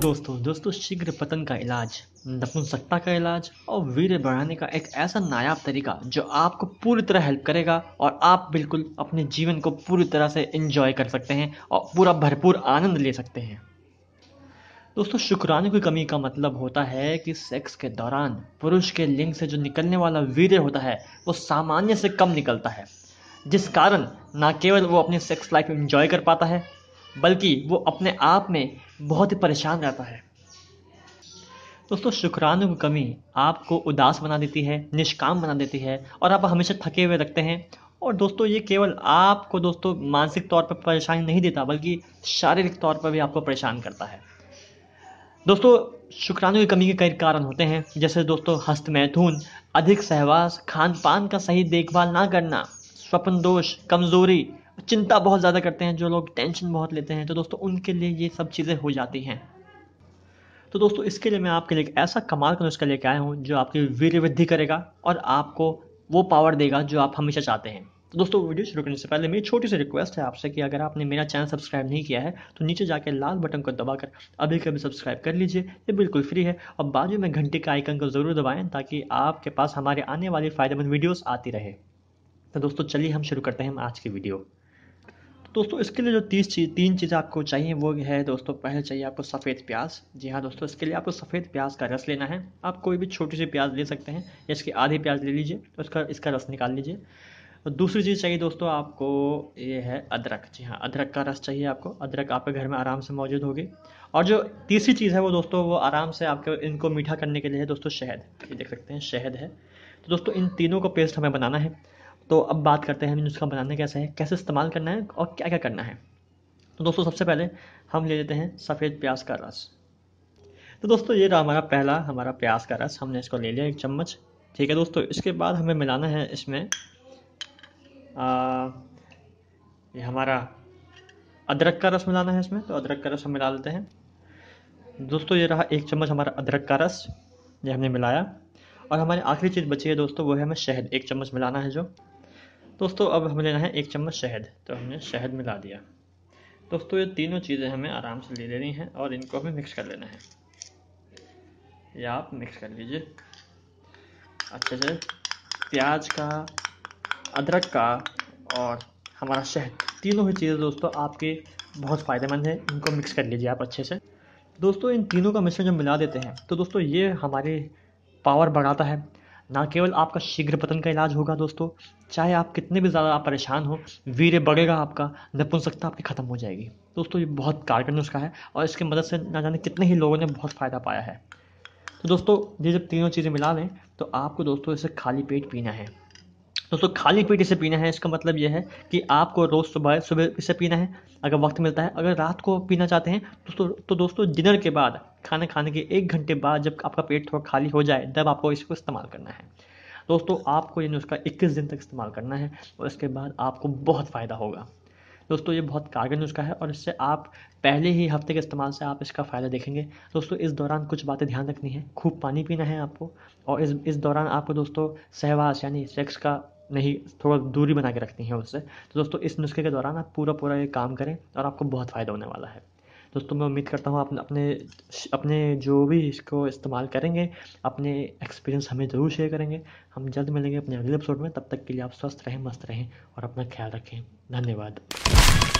दोस्तों दोस्तों शीघ्र पतन का इलाज नपुंसकता का इलाज और वीर्य बढ़ाने का एक ऐसा नायाब तरीका जो आपको पूरी तरह हेल्प करेगा और आप बिल्कुल अपने जीवन को पूरी तरह से इंजॉय कर सकते हैं और पूरा भरपूर आनंद ले सकते हैं दोस्तों शुक्राणु की कमी का मतलब होता है कि सेक्स के दौरान पुरुष के लिंग से जो निकलने वाला वीर्य होता है वो सामान्य से कम निकलता है जिस कारण ना केवल वो अपने सेक्स लाइफ एंजॉय कर पाता है बल्कि वो अपने आप में बहुत ही परेशान रहता है दोस्तों शुक्राणु की कमी आपको उदास बना देती है निष्काम बना देती है और आप हमेशा थके हुए रखते हैं और दोस्तों ये केवल आपको दोस्तों मानसिक तौर पर परेशानी नहीं देता बल्कि शारीरिक तौर पर भी आपको परेशान करता है दोस्तों शुक्राणु की कमी के कई कारण होते हैं जैसे दोस्तों हस्त मैथुन अधिक सहवास खान पान का सही देखभाल ना करना स्वप्न दोष कमजोरी चिंता बहुत ज़्यादा करते हैं जो लोग टेंशन बहुत लेते हैं तो दोस्तों उनके लिए ये सब चीज़ें हो जाती हैं तो दोस्तों इसके लिए मैं आपके लिए ऐसा कमाल का नुस्खा लेके आया हूँ जो आपकी वीर वृद्धि करेगा और आपको वो पावर देगा जो आप हमेशा चाहते हैं तो दोस्तों वीडियो शुरू करने से पहले मेरी छोटी सी रिक्वेस्ट है आपसे कि अगर आपने मेरा चैनल सब्सक्राइब नहीं किया है तो नीचे जाके लाल बटन को दबाकर अभी कभी सब्सक्राइब कर लीजिए ये बिल्कुल फ्री है और बाजू में घंटे का आइकन को ज़रूर दबाएं ताकि आपके पास हमारे आने वाली फ़ायदेमंद वीडियोज़ आती रहे तो दोस्तों चलिए हम शुरू करते हैं आज की वीडियो दोस्तों इसके लिए जो तीस चीज तीन चीज़ें आपको चाहिए वो है दोस्तों पहले चाहिए आपको सफ़ेद प्याज जी हाँ दोस्तों इसके लिए आपको सफ़ेद प्याज का रस लेना है आप कोई भी छोटी सी प्याज ले सकते हैं या इसकी आधी प्याज ले लीजिए तो उसका इसका रस निकाल लीजिए दूसरी चीज़ चाहिए दोस्तों आपको ये है अदरक जी हाँ अदरक का रस चाहिए आपको अदरक आपके घर में आराम से मौजूद होगी और जो तीसरी चीज़ है वो दोस्तों वो आराम से आपके इनको मीठा करने के लिए है दोस्तों शहद ये देख सकते हैं शहद है तो दोस्तों इन तीनों का पेस्ट हमें बनाना है तो अब बात करते हैं हमें नुस्खा बनाना कैसे है कैसे इस्तेमाल करना है और क्या क्या करना है तो दोस्तों सबसे पहले हम ले लेते हैं सफ़ेद प्याज का रस तो दोस्तों ये रहा हमारा पहला हमारा प्याज का रस हमने इसको ले लिया एक चम्मच ठीक है दोस्तों इसके बाद हमें मिलाना है इसमें आ, ये हमारा अदरक का रस मिलाना है इसमें तो अदरक का रस हम मिला लेते हैं दोस्तों ये रहा एक चम्मच हमारा अदरक का रस ये हमने मिलाया और हमारी आखिरी चीज़ बची है दोस्तों वो है हमें शहद एक चम्मच मिलाना है जो दोस्तों अब हमें लेना है एक चम्मच शहद तो हमने शहद मिला दिया दोस्तों ये तीनों चीज़ें हमें आराम से ले लेनी है और इनको हमें मिक्स कर लेना है या आप मिक्स कर लीजिए अच्छे से प्याज का अदरक का और हमारा शहद तीनों ही चीज़ें दोस्तों आपके बहुत फ़ायदेमंद है इनको मिक्स कर लीजिए आप अच्छे से दोस्तों इन तीनों का मिश्रण जब मिला देते हैं तो दोस्तों ये हमारी पावर बढ़ाता है ना केवल आपका शीघ्र पतन का इलाज होगा दोस्तों चाहे आप कितने भी ज़्यादा आप परेशान हो वीर बढ़ेगा आपका नपुंसकता आपकी ख़त्म हो जाएगी दोस्तों ये बहुत कारगर नुस्खा है और इसकी मदद से ना जाने कितने ही लोगों ने बहुत फ़ायदा पाया है तो दोस्तों ये जब तीनों चीज़ें मिला लें तो आपको दोस्तों इसे खाली पेट पीना है दोस्तों खाली पेट इसे पीना है इसका मतलब यह है कि आपको रोज़ सुबह सुबह इसे पीना है अगर वक्त मिलता है अगर रात को पीना चाहते हैं दोस्तों तो दोस्तों डिनर के बाद खाना खाने के एक घंटे बाद जब आपका पेट थोड़ा खाली हो जाए तब आपको इसको इस्तेमाल करना है दोस्तों आपको ये नुस्खा इक्कीस दिन तक इस्तेमाल करना है और इसके बाद आपको बहुत फ़ायदा होगा दोस्तों ये बहुत कारगर नुस्खा है और इससे आप पहले ही हफ्ते के इस्तेमाल से आप इसका फ़ायदा देखेंगे दोस्तों इस दौरान कुछ बातें ध्यान रखनी है खूब पानी पीना है आपको और इस इस दौरान आपको दोस्तों सहवास यानी सेक्स का नहीं थोड़ा दूरी बना के रखनी है उससे तो दोस्तों इस नुस्खे के दौरान आप पूरा पूरा ये काम करें और आपको बहुत फ़ायदा होने वाला है दोस्तों मैं उम्मीद करता हूँ आप अपने अपने जो भी इसको इस्तेमाल करेंगे अपने एक्सपीरियंस हमें ज़रूर शेयर करेंगे हम जल्द मिलेंगे अपने अगले एपिसोड में तब तक के लिए आप स्वस्थ रहें मस्त रहें और अपना ख्याल रखें धन्यवाद